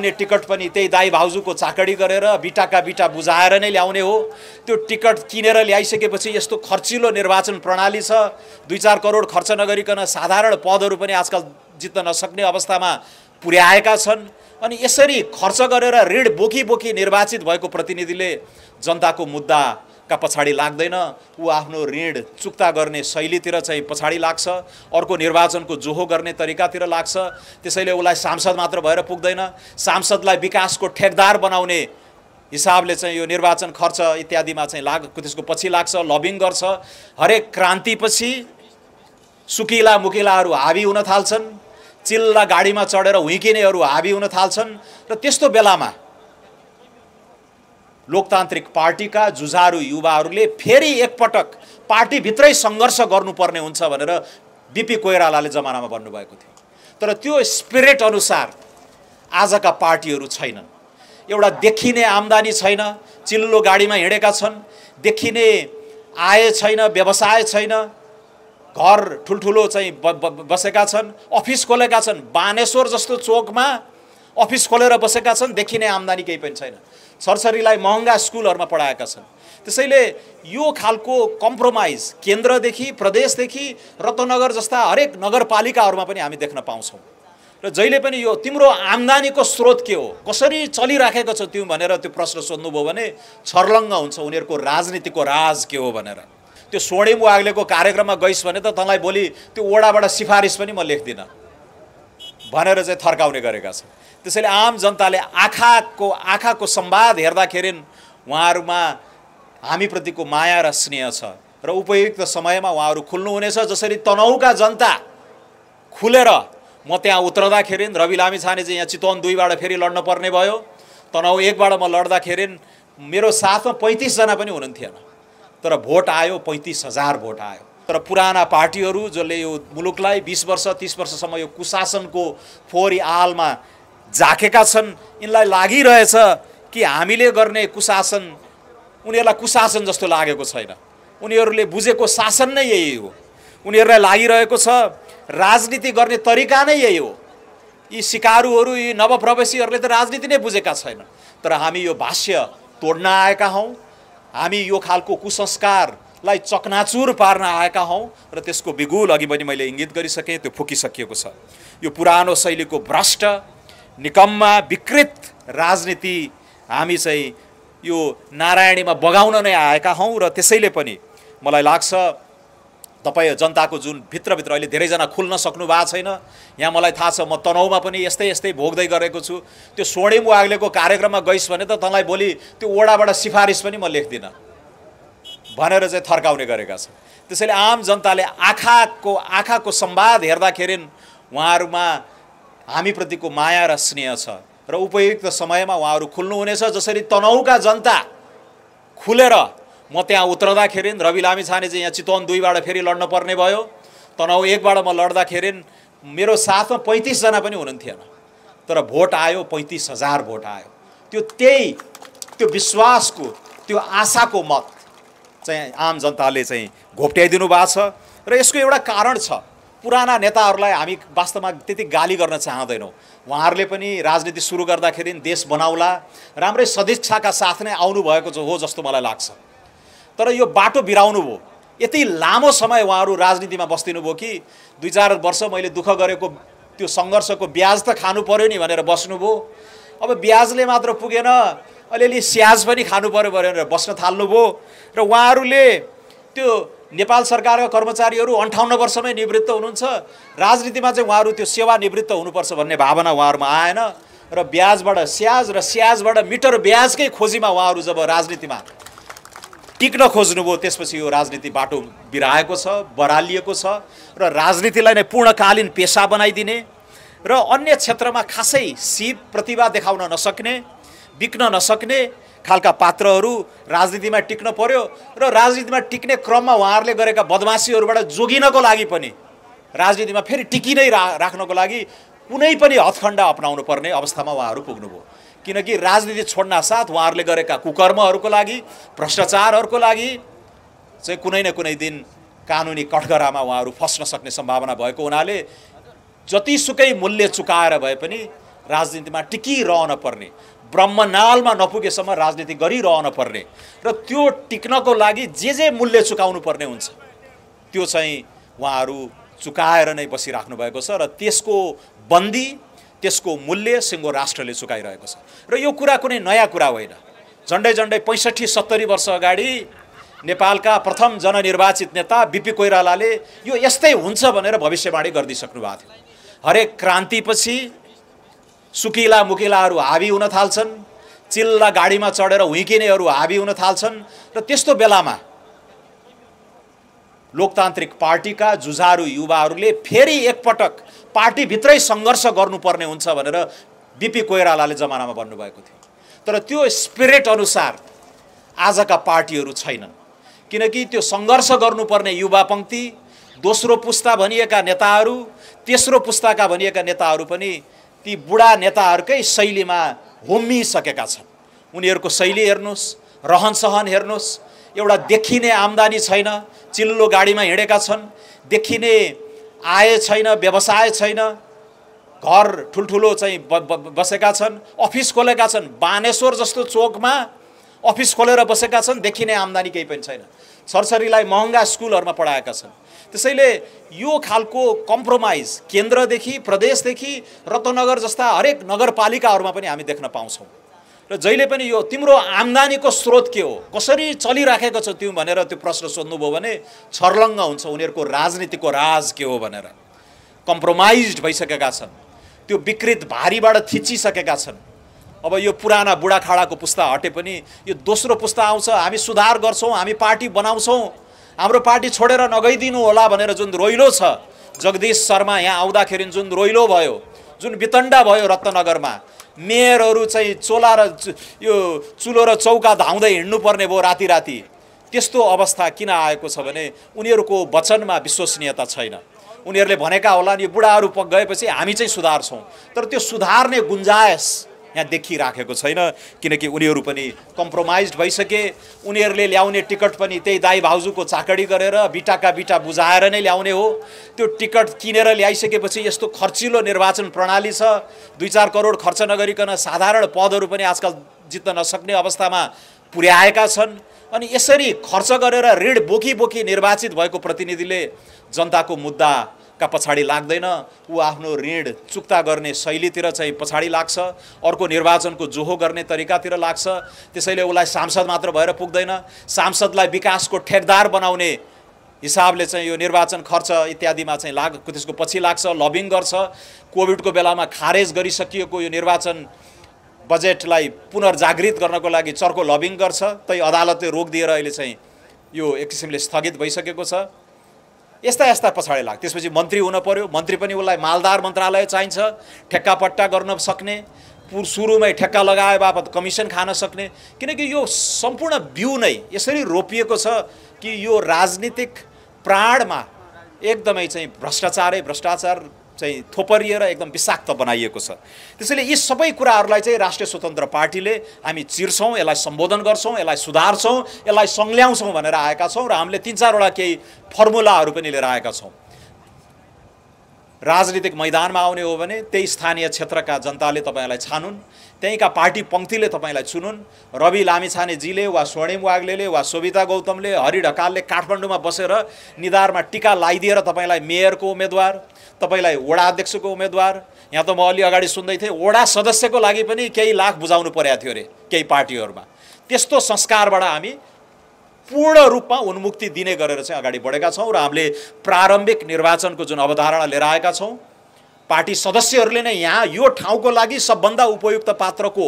ल्याउने टिकट पनि त्यही दाई भाउजूको चाकडी गरेर बिटाका बिटा बुझाएर नै ल्याउने हो त्यो टिकट किनेर ल्याइसकेपछि यस्तो खर्चिलो निर्वाचन प्रणाली छ दुई चार करोड खर्च नगरिकन साधारण पदहरू पनि आजकल जित्न नसक्ने अवस्थामा पुर्याएका छन् अनि यसरी खर्च गरेर ऋण बोकी बोकी निर्वाचित भएको प्रतिनिधिले जनताको मुद्दा का पछाडि लाग्दैन ऊ आफ्नो ऋण चुक्ता गर्ने शैलीतिर चाहिँ पछाडि लाग्छ अर्को निर्वाचनको जोहो गर्ने तरिकातिर लाग्छ त्यसैले उसलाई सांसद मात्र भएर पुग्दैन सांसदलाई विकासको ठेकदार बनाउने हिसाबले चाहिँ यो निर्वाचन खर्च इत्यादिमा चाहिँ लाग त्यसको पछि लाग्छ लबिङ गर्छ हरेक क्रान्तिपछि सुकिला मुकिलाहरू हाबी हुन थाल्छन् चिल्ला गाडीमा चढेर हुइकिनेहरू हाबी हुन थाल्छन् र त्यस्तो बेलामा लोकतान्त्रिक पार्टीका जुझारु युवाहरूले फेरि एकपटक पार्टीभित्रै सङ्घर्ष गर्नुपर्ने हुन्छ भनेर बिपी कोइरालाले जमानामा भन्नुभएको थियो तर त्यो स्पिरिट अनुसार आजका पार्टीहरू छैनन् एउटा देखिने आम्दानी छैन चिल्लो गाडीमा हिँडेका छन् देखिने आय छैन व्यवसाय छैन घर ठुल्ठुलो चाहिँ बसेका छन् अफिस खोलेका छन् बानेश्वर जस्तो चोकमा अफिस खोलेर बसेका छन् देखिने आम्दानी केही पनि छैन सरसरीलाई महँगा स्कुलहरूमा पढाएका छन् त्यसैले यो खालको कम्प्रोमाइज केन्द्रदेखि प्रदेशदेखि रत्नगर जस्ता हरेक नगरपालिकाहरूमा पनि हामी देख्न पाउँछौँ र जहिले पनि यो तिम्रो आम्दानीको स्रोत के हो कसरी चलिराखेको छ त्यो भनेर त्यो प्रश्न सोध्नुभयो भने छर्लङ्ग हुन्छ उनीहरूको राजनीतिको राज के हो भनेर त्यो सोडेम वाग्लेको कार्यक्रममा गइस् भने त तँलाई भोलि त्यो ओडाबाट सिफारिस पनि म लेख्दिनँ भनेर चाहिँ थर्काउने गरेका छन् त्यसैले आम जनताले आँखाको आँखाको संवाद हेर्दाखेरि उहाँहरूमा हामीप्रतिको माया र स्नेह छ र उपयुक्त समयमा उहाँहरू खुल्नुहुनेछ जसरी तनहुका जनता खुलेर म त्यहाँ उत्रँदाखेरि रवि लामी छाने चाहिँ यहाँ चितवन दुईबाट फेरि लड्न पर्ने भयो तनहु एकबाट म लड्दाखेरि मेरो साथमा पैँतिसजना पनि हुनुहुन्थेन तर भोट आयो पैँतिस हजार भोट आयो तर पुराना पार्टीहरू जसले यो मुलुकलाई बिस वर्ष तिस वर्षसम्म यो कुशासनको फोहोरी आलमा झाँकेका छन् यिनलाई लागिरहेछ कि हामीले गर्ने कुशासन उनीहरूलाई कुशासन जस्तो लागेको छैन उनीहरूले बुझेको शासन नै यही हो उनीहरूलाई लागिरहेको छ राजनीति गर्ने तरिका नै यही हो यी सिकारुहरू यी नवप्रवेशीहरूले त राजनीति नै बुझेका छैन तर हामी यो भाष्य तोड्न आएका हौँ हामी यो खालको कुसंस्कारलाई चकनाचुर पार्न आएका हौँ र त्यसको बिगुल अघि पनि मैले इङ्गित गरिसकेँ त्यो फुकिसकिएको छ यो पुरानो शैलीको भ्रष्ट निकम्मा विकृत राजनीति हामी चाहिँ यो नारायणीमा बगाउन नै आएका हौँ र त्यसैले पनि मलाई लाग्छ तपाईँ जनताको जुन भित्रभित्र अहिले धेरैजना खुल्न सक्नु भएको छैन यहाँ मलाई थाहा छ म तनाउमा पनि यस्तै यस्तै भोग्दै गरेको छु त्यो स्वर्णिम वाग्लेको कार्यक्रममा गइस् भने त तँलाई भोलि त्यो ओडाबाट सिफारिस पनि म लेख्दिनँ भनेर चाहिँ थर्काउने गरेका छन् त्यसैले आम जनताले आँखाको आँखाको संवाद हेर्दाखेरि उहाँहरूमा हामीप्रतिको माया र स्नेह छ र उपयुक्त समयमा उहाँहरू खुल्नुहुनेछ जसरी तनहुका जनता खुलेर म त्यहाँ उत्रँदाखेरि रवि लामिछाने चाहिँ यहाँ चितवन दुईबाट फेरि लड्न पर्ने भयो तनहु एकबाट म लड्दाखेरि मेरो साथमा पैँतिसजना पनि हुनुहुन्थेन तर भोट आयो पैँतिस हजार भोट आयो त्यो त्यही त्यो विश्वासको त्यो आशाको मत चाहिँ आम जनताले चाहिँ घोप्ट्याइदिनु भएको छ र यसको एउटा कारण छ पुराना नेताहरूलाई हामी वास्तवमा त्यति गाली गर्न चाहँदैनौँ उहाँहरूले पनि राजनीति सुरु गर्दाखेरि देश बनाउला राम्रै सदिच्छाका साथ नै आउनुभएको हो जस्तो मलाई लाग्छ तर यो बाटो बिराउनु भयो यति लामो समय उहाँहरू राजनीतिमा बस्दिनु बस्दिनुभयो कि दुई चार वर्ष मैले दुःख गरेको त्यो सङ्घर्षको ब्याज त खानु पऱ्यो नि भनेर बस्नुभयो अब ब्याजले मात्र पुगेन अलिअलि स्याज पनि खानु पऱ्यो भनेर बस्न थाल्नुभयो र उहाँहरूले त्यो नेपाल सरकारका कर्मचारीहरू अन्ठाउन्न वर्षमै निवृत्त हुनुहुन्छ राजनीतिमा चाहिँ उहाँहरू त्यो सेवा निवृत्त हुनुपर्छ भन्ने भावना उहाँहरूमा आएन र ब्याजबाट स्याज र स्याजबाट मिटर ब्याजकै खोजीमा उहाँहरू जब राजनीतिमा टिक्न खोज्नुभयो त्यसपछि यो राजनीति बाटो बिराएको छ बरालिएको छ र राजनीतिलाई नै पूर्णकालीन पेसा बनाइदिने र अन्य क्षेत्रमा खासै सिप प्रतिभा देखाउन नसक्ने बिक्न नसक्ने खालका पात्रहरू राजनीतिमा टिक्न पर्यो र राजनीतिमा टिक्ने क्रममा उहाँहरूले गरेका बदमासीहरूबाट जोगिनको लागि पनि राजनीतिमा फेरि टिकि नै रा राख्नको लागि कुनै पनि हथखण्ड अप्नाउनु पर्ने अवस्थामा उहाँहरू पुग्नुभयो किनकि राजनीति साथ उहाँहरूले गरेका कुकर्महरूको लागि भ्रष्टाचारहरूको लागि चाहिँ कुनै न कुनै दिन कानुनी कठघरामा उहाँहरू फस्न सक्ने सम्भावना भएको हुनाले जतिसुकै मूल्य चुकाएर भए पनि राजनीतिमा टिकिरहन पर्ने ब्रह्मनालमा नपुगेसम्म राजनीति गरिरहन पर्ने र त्यो टिक्नको लागि जे जे मूल्य चुकाउनु पर्ने हुन्छ त्यो चाहिँ उहाँहरू चुकाएर नै बसिराख्नु भएको छ र त्यसको बन्दी त्यसको मूल्य सिङ्गो राष्ट्रले चुकाइरहेको छ र यो कुरा कुनै नयाँ कुरा होइन झन्डै झन्डै पैँसठी सत्तरी वर्ष अगाडि नेपालका प्रथम जननिर्वाचित नेता बिपी कोइरालाले यो यस्तै हुन्छ भनेर भविष्यवाणी गरिदिइसक्नु भएको थियो हरेक क्रान्तिपछि सुकिला मुकिलाहरू हाबी हुन थाल्छन् चिल्ला गाडीमा चढेर हुइकिनेहरू हाबी हुन थाल्छन् र त्यस्तो बेलामा लोकतान्त्रिक पार्टीका जुझारु युवाहरूले फेरि एकपटक पार्टीभित्रै सङ्घर्ष गर्नुपर्ने हुन्छ भनेर बिपी कोइरालाले जमानामा भन्नुभएको थियो तर त्यो स्पिरिट अनुसार आजका पार्टीहरू छैनन् किनकि त्यो सङ्घर्ष गर्नुपर्ने युवा पङ्क्ति दोस्रो पुस्ता भनिएका नेताहरू तेस्रो पुस्ताका भनिएका नेताहरू पनि ती बुढा नेताहरूकै शैलीमा होमिसकेका छन् उनीहरूको शैली हेर्नुहोस् रहन सहन हेर्नुहोस् एउटा देखिने आम्दानी छैन चिल्लो गाडीमा हिँडेका छन् देखिने आय छैन व्यवसाय छैन घर ठुल्ठुलो चाहिँ बसेका छन् अफिस खोलेका छन् बानेश्वर जस्तो चोकमा अफिस खोलेर बसेका छन् देखिने आम्दानी केही पनि छैन छरछरीलाई महँगा स्कुलहरूमा पढाएका छन् त्यसैले यो खालको कम्प्रोमाइज केन्द्रदेखि प्रदेशदेखि रत्नगर जस्ता हरेक नगरपालिकाहरूमा पनि हामी देख्न पाउँछौँ र जहिले पनि यो तिम्रो आम्दानीको स्रोत के हो कसरी चलिराखेको छ त्यो भनेर त्यो प्रश्न सोध्नुभयो भने छर्लङ्ग हुन्छ उनीहरूको राजनीतिको राज के हो भनेर कम्प्रोमाइज भइसकेका छन् त्यो विकृत भारीबाट थिचिसकेका छन् अब यो पुराना बुढाखाडाको पुस्ता हटे पनि यो दोस्रो पुस्ता आउँछ हामी सुधार गर्छौँ हामी पार्टी बनाउँछौँ हाम्रो पार्टी छोडेर नगइदिनु होला भनेर जुन रोइलो छ जगदीश शर्मा यहाँ आउँदाखेरि जुन रोइलो भयो जुन वितण्डा भयो रत्नगरमा मेयरहरू चाहिँ चोला र यो चुलो र चौका धाउँदै हिँड्नुपर्ने भयो राति राति त्यस्तो अवस्था किन आएको छ भने उनीहरूको वचनमा विश्वसनीयता छैन उनीहरूले भनेका होला नि बुढाहरू गएपछि हामी चाहिँ सुधार्छौँ तर त्यो सुधार्ने गुन्जायस यहाँ देखिराखेको छैन किनकि उनीहरू पनि कम्प्रोमाइज भइसके उनीहरूले ल्याउने टिकट पनि त्यही दाई भाउजूको चाकडी गरेर बिटाका बिटा बुझाएर नै ल्याउने हो त्यो टिकट किनेर ल्याइसकेपछि यस्तो खर्चिलो निर्वाचन प्रणाली छ दुई चार करोड खर्च नगरिकन साधारण पदहरू पनि आजकल जित्न नसक्ने अवस्थामा पुर्याएका छन् अनि यसरी खर्च गरेर ऋण बोकी बोकी निर्वाचित भएको प्रतिनिधिले जनताको मुद्दा का पछाडि लाग्दैन ऊ आफ्नो ऋण चुक्ता गर्ने शैलीतिर चाहिँ पछाडि लाग्छ अर्को निर्वाचनको जोहो गर्ने तरिकातिर लाग्छ त्यसैले उसलाई सांसद मात्र भएर पुग्दैन सांसदलाई विकासको ठेकदार बनाउने हिसाबले चाहिँ यो निर्वाचन खर्च इत्यादिमा चाहिँ लाग त्यसको पछि लाग्छ लबिङ गर्छ कोभिडको बेलामा खारेज गरिसकिएको यो निर्वाचन बजेटलाई पुनर्जागृत गर्नको लागि चर्को लबिङ गर्छ तै अदालतले रोक दिएर अहिले चाहिँ यो एक किसिमले स्थगित भइसकेको छ यस्ता यस्ता पछाडि लाग त्यसपछि मन्त्री हुन पऱ्यो मन्त्री पनि उसलाई मालदार मन्त्रालय चाहिन्छ ठेक्कापट्टा गर्न सक्ने पुर सुरुमै ठेक्का लगाए बापत कमिसन खान सक्ने किनकि यो सम्पूर्ण बिउ नै यसरी रोपिएको छ कि यो राजनीतिक प्राणमा एकदमै चाहिँ भ्रष्टाचारै भ्रष्टाचार चाहिँ थोपरिएर एकदम विषाक्त बनाइएको छ त्यसैले यी सबै कुराहरूलाई चाहिँ राष्ट्रिय स्वतन्त्र पार्टीले हामी चिर्छौँ यसलाई सम्बोधन गर्छौँ यसलाई सुधार्छौँ यसलाई सङ्ल्याउँछौँ भनेर आएका छौँ र हामीले तिन चारवटा केही फर्मुलाहरू पनि लिएर आएका छौँ राजनीतिक मैदानमा आउने हो भने त्यही स्थानीय क्षेत्रका जनताले तपाईँलाई छानुन् त्यहीँका पार्टी पङ्क्तिले तपाईँलाई चुनुन् रवि लामिछानेजीले वा स्वर्णिम वाग्लेले वा सोभिता गौतमले हरि ढकालले काठमाडौँमा बसेर निधारमा टिका लगाइदिएर तपाईँलाई मेयरको उम्मेदवार तपाईँलाई वडा अध्यक्षको उम्मेदवार यहाँ त म अलि अगाडि सुन्दै थिएँ वडा सदस्यको लागि पनि केही लाख बुझाउनु परेको थियो अरे केही पार्टीहरूमा त्यस्तो संस्कारबाट हामी पूर्ण रूपमा उन्मुक्ति दिने गरेर चाहिँ अगाडि बढेका छौँ र हामीले प्रारम्भिक निर्वाचनको जुन अवधारणा लिएर आएका छौँ पार्टी सदस्यहरूले नै यहाँ यो ठाउँको लागि सबभन्दा उपयुक्त पात्र को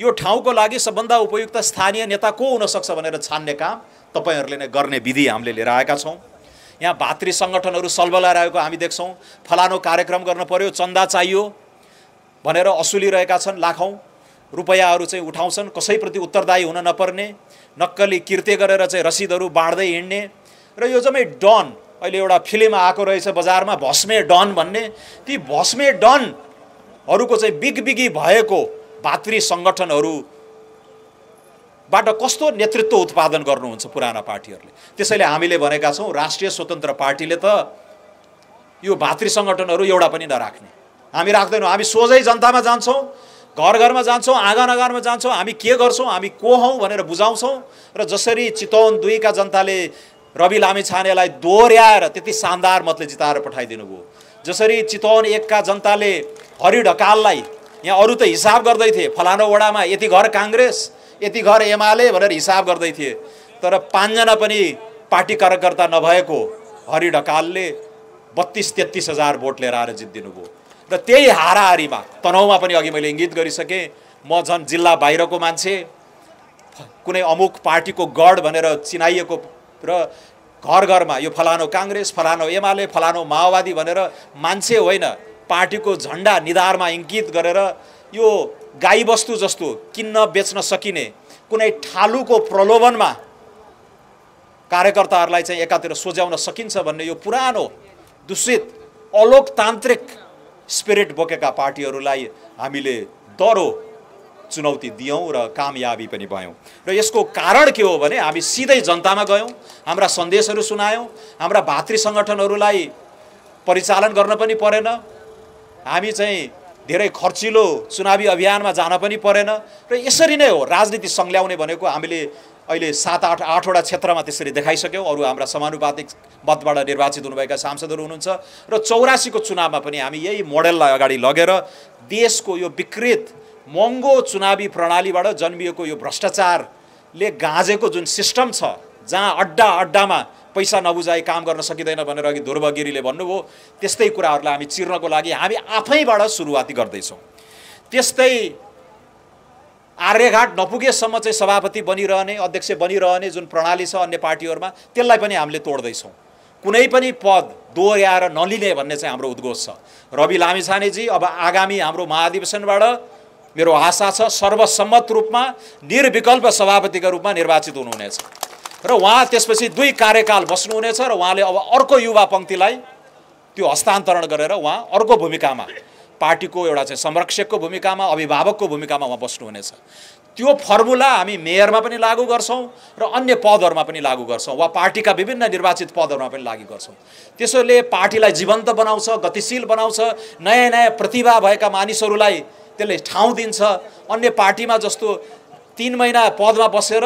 यो ठाउँको लागि सबभन्दा उपयुक्त स्थानीय नेता को हुनसक्छ भनेर छान्ने काम तपाईँहरूले नै गर्ने विधि हामीले लिएर आएका छौँ यहाँ भातृ सङ्गठनहरू सलबला रहेको हामी देख्छौँ फलानु कार्यक्रम गर्न पर्यो चन्दा चाहियो भनेर असुलिरहेका छन् लाखौँ रुपियाँहरू चाहिँ उठाउँछन् कसैप्रति उत्तरदायी हुन नपर्ने नक्कली किर्ते गरेर चाहिँ रसिदहरू बाँड्दै हिँड्ने र यो जम्मै डन अहिले एउटा फिल्म आएको रहेछ बजारमा भस्मे डन भन्ने ती भस्मे डनहरूको चाहिँ बिग बिगी भएको भातृ सङ्गठनहरू बाट कस्तो नेतृत्व उत्पादन गर्नुहुन्छ पुराना पार्टीहरूले त्यसैले हामीले भनेका छौँ राष्ट्रिय स्वतन्त्र पार्टीले त यो भातृ सङ्गठनहरू एउटा पनि नराख्ने हामी राख्दैनौँ हामी सोझै जनतामा जान्छौँ घर घरमा जान्छौँ आँगन आँगनमा जान्छौँ हामी के गर्छौँ हामी को हौँ भनेर बुझाउँछौँ र जसरी चितवन दुईका जनताले रवि लामी छानेलाई दोहोऱ्याएर त्यति शानदार मतले जिताएर पठाइदिनु भयो जसरी चितवन एकका जनताले हरि ढकाललाई यहाँ अरू त हिसाब गर्दै थिए फलानो वडामा यति घर काङ्ग्रेस यति घर एमाले भनेर हिसाब गर्दै थिए तर पाँचजना पनि पार्टी कार्यकर्ता नभएको हरि ढकालले बत्तिस तेत्तिस हजार भोट लिएर आएर दिनुभयो र त्यही हाराहारीमा तनाउमा पनि अघि मैले इङ्गित गरिसकेँ म झन् जिल्ला बाहिरको मान्छे कुनै अमुक पार्टीको गढ भनेर चिनाइएको र घर घरमा यो फलानो काङ्ग्रेस फलानो एमाले फलानो माओवादी भनेर मान्छे होइन पार्टीको झन्डा निधारमा इङ्कित गरेर यो गाईबस्तु जस्तो किन्न बेच्न सकिने कुनै ठालुको प्रलोभनमा कार्यकर्ताहरूलाई चाहिँ एकातिर सोझ्याउन सकिन्छ भन्ने यो पुरानो दूषित अलोकतान्त्रिक स्पिरिट बोकेका पार्टीहरूलाई हामीले दरो चुनौती दियौँ र कामयाबी पनि भयौँ र यसको कारण के हो भने हामी सिधै जनतामा गयौँ हाम्रा सन्देशहरू सुनायौँ हाम्रा भातृ सङ्गठनहरूलाई परिचालन गर्न पनि परेन हामी चाहिँ धेरै खर्चिलो चुनावी अभियानमा जान पनि परेन र यसरी नै हो राजनीति सङ्ल्याउने भनेको हामीले अहिले सात आठ आठवटा क्षेत्रमा त्यसरी देखाइसक्यौँ अरू हाम्रा समानुपातिक मतबाट निर्वाचित हुनुभएका सांसदहरू हुनुहुन्छ र चौरासीको चुनावमा पनि हामी यही मोडेललाई अगाडि लगेर देशको यो विकृत महँगो चुनावी प्रणालीबाट जन्मिएको यो भ्रष्टाचारले गाँजेको जुन सिस्टम छ जहाँ अड्डा अड्डामा पैसा नबुझाए काम गर्न सकिँदैन भनेर अघि गिरीले भन्नुभयो त्यस्तै कुराहरूलाई हामी चिर्नको लागि हामी आफैबाट सुरुवाती गर्दैछौँ त्यस्तै आर्यघाट नपुगेसम्म चाहिँ सभापति बनिरहने अध्यक्ष बनिरहने जुन प्रणाली छ अन्य पार्टीहरूमा त्यसलाई पनि हामीले तोड्दैछौँ कुनै पनि पद दोहोऱ्याएर नलिने भन्ने चाहिँ हाम्रो उद्घोष छ रवि लामिछानेजी अब आगामी हाम्रो महाधिवेशनबाट मेरो आशा छ सर्वसम्मत रूपमा निर्विकल्प सभापतिका रूपमा निर्वाचित हुनुहुनेछ र उहाँ त्यसपछि दुई कार्यकाल बस्नुहुनेछ र उहाँले अब अर्को युवा पङ्क्तिलाई त्यो हस्तान्तरण गरेर उहाँ अर्को भूमिकामा पार्टीको एउटा चाहिँ संरक्षकको भूमिकामा अभिभावकको भूमिकामा उहाँ बस्नुहुनेछ त्यो फर्मुला हामी मेयरमा पनि लागू गर्छौँ र अन्य पदहरूमा पनि लागू गर्छौँ वा पार्टीका विभिन्न निर्वाचित पदहरूमा पनि लागू गर्छौँ त्यसैले पार्टीलाई जीवन्त बनाउँछ गतिशील बनाउँछ नयाँ नयाँ प्रतिभा भएका मानिसहरूलाई त्यसले ठाउँ दिन्छ अन्य पार्टीमा जस्तो तिन महिना पदमा बसेर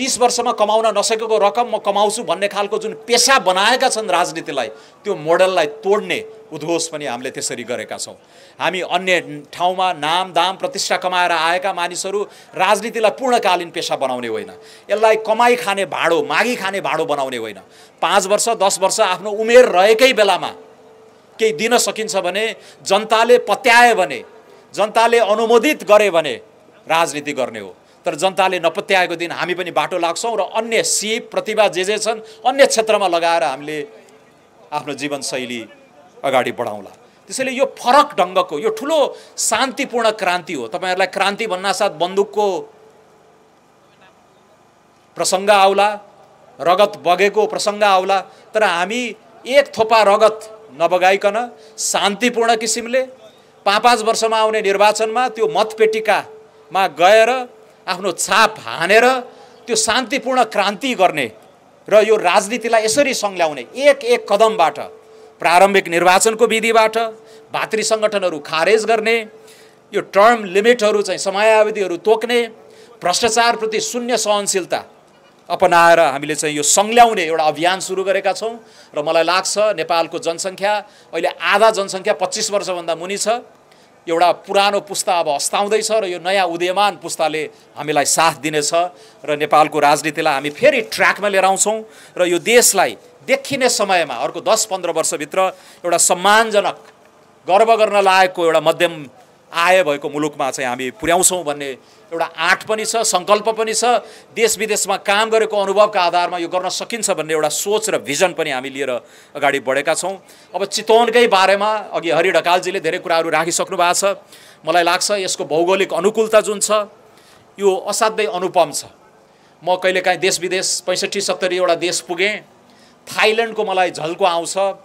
तिस वर्षमा कमाउन नसकेको रकम म कमाउँछु भन्ने खालको जुन पेसा बनाएका छन् राजनीतिलाई त्यो मोडललाई तोड्ने उद्घोष पनि हामीले त्यसरी गरेका छौँ हामी अन्य ठाउँमा नाम दाम प्रतिष्ठा कमाएर आएका मानिसहरू राजनीतिलाई पूर्णकालीन पेसा बनाउने होइन यसलाई कमाइ खाने भाँडो मागी खाने भाँडो बनाउने होइन पाँच वर्ष दस वर्ष आफ्नो उमेर रहेकै बेलामा केही दिन सकिन्छ भने जनताले पत्याए भने जनताले अनुमोदित गरे भने राजनीति गर्ने हो तर जनताले नपत्याएको दिन हामी पनि बाटो लाग्छौँ र अन्य सिप प्रतिभा जे जे छन् अन्य क्षेत्रमा लगाएर हामीले आफ्नो जीवनशैली अगाडि बढाउँला त्यसैले यो फरक ढङ्गको यो ठुलो शान्तिपूर्ण क्रान्ति हो तपाईँहरूलाई क्रान्ति भन्नासाथ बन्दुकको प्रसङ्ग आउला रगत बगेको प्रसङ्ग आउला तर हामी एक थोपा रगत नबगाइकन शान्तिपूर्ण किसिमले पाँच पाँच वर्षमा आउने निर्वाचनमा त्यो मतपेटिकामा गएर आफ्नो छाप हानेर त्यो शान्तिपूर्ण क्रान्ति गर्ने र यो राजनीतिलाई यसरी सङ्ल्याउने एक एक कदमबाट प्रारम्भिक निर्वाचनको विधिबाट भातृ सङ्गठनहरू खारेज गर्ने यो टर्म लिमिटहरू चाहिँ समयावधिहरू तोक्ने भ्रष्टाचारप्रति शून्य सहनशीलता अपनाएर हामीले चाहिँ यो सङ्ल्याउने एउटा अभियान सुरु गरेका छौँ र मलाई लाग्छ नेपालको जनसङ्ख्या अहिले आधा जनसङ्ख्या पच्चिस वर्षभन्दा मुनि छ एउटा पुरानो पुस्ता अब हस्ताउँदैछ र यो नयाँ उदयमान पुस्ताले हामीलाई साथ दिनेछ र नेपालको राजनीतिलाई हामी फेरि ट्र्याकमा लिएर आउँछौँ र यो देशलाई देखिने समयमा अर्को दस पन्ध्र वर्षभित्र एउटा सम्मानजनक गर्व गर्न लागेको एउटा मध्यम आय भएको मुलुकमा चाहिँ हामी पुर्याउँछौँ भन्ने एउटा आँट पनि छ सङ्कल्प पनि छ देश विदेशमा काम गरेको अनुभवका आधारमा यो गर्न सकिन्छ भन्ने एउटा सोच र भिजन पनि हामी लिएर अगाडि बढेका छौँ अब चितवनकै बारेमा अघि हरि ढकालजीले धेरै कुराहरू राखिसक्नु भएको छ मलाई लाग्छ यसको भौगोलिक अनुकूलता जुन छ यो असाध्यै अनुपम छ म कहिलेकाहीँ देश विदेश पैँसठी सत्तरीवटा देश पुगेँ थाइल्यान्डको मलाई झल्को आउँछ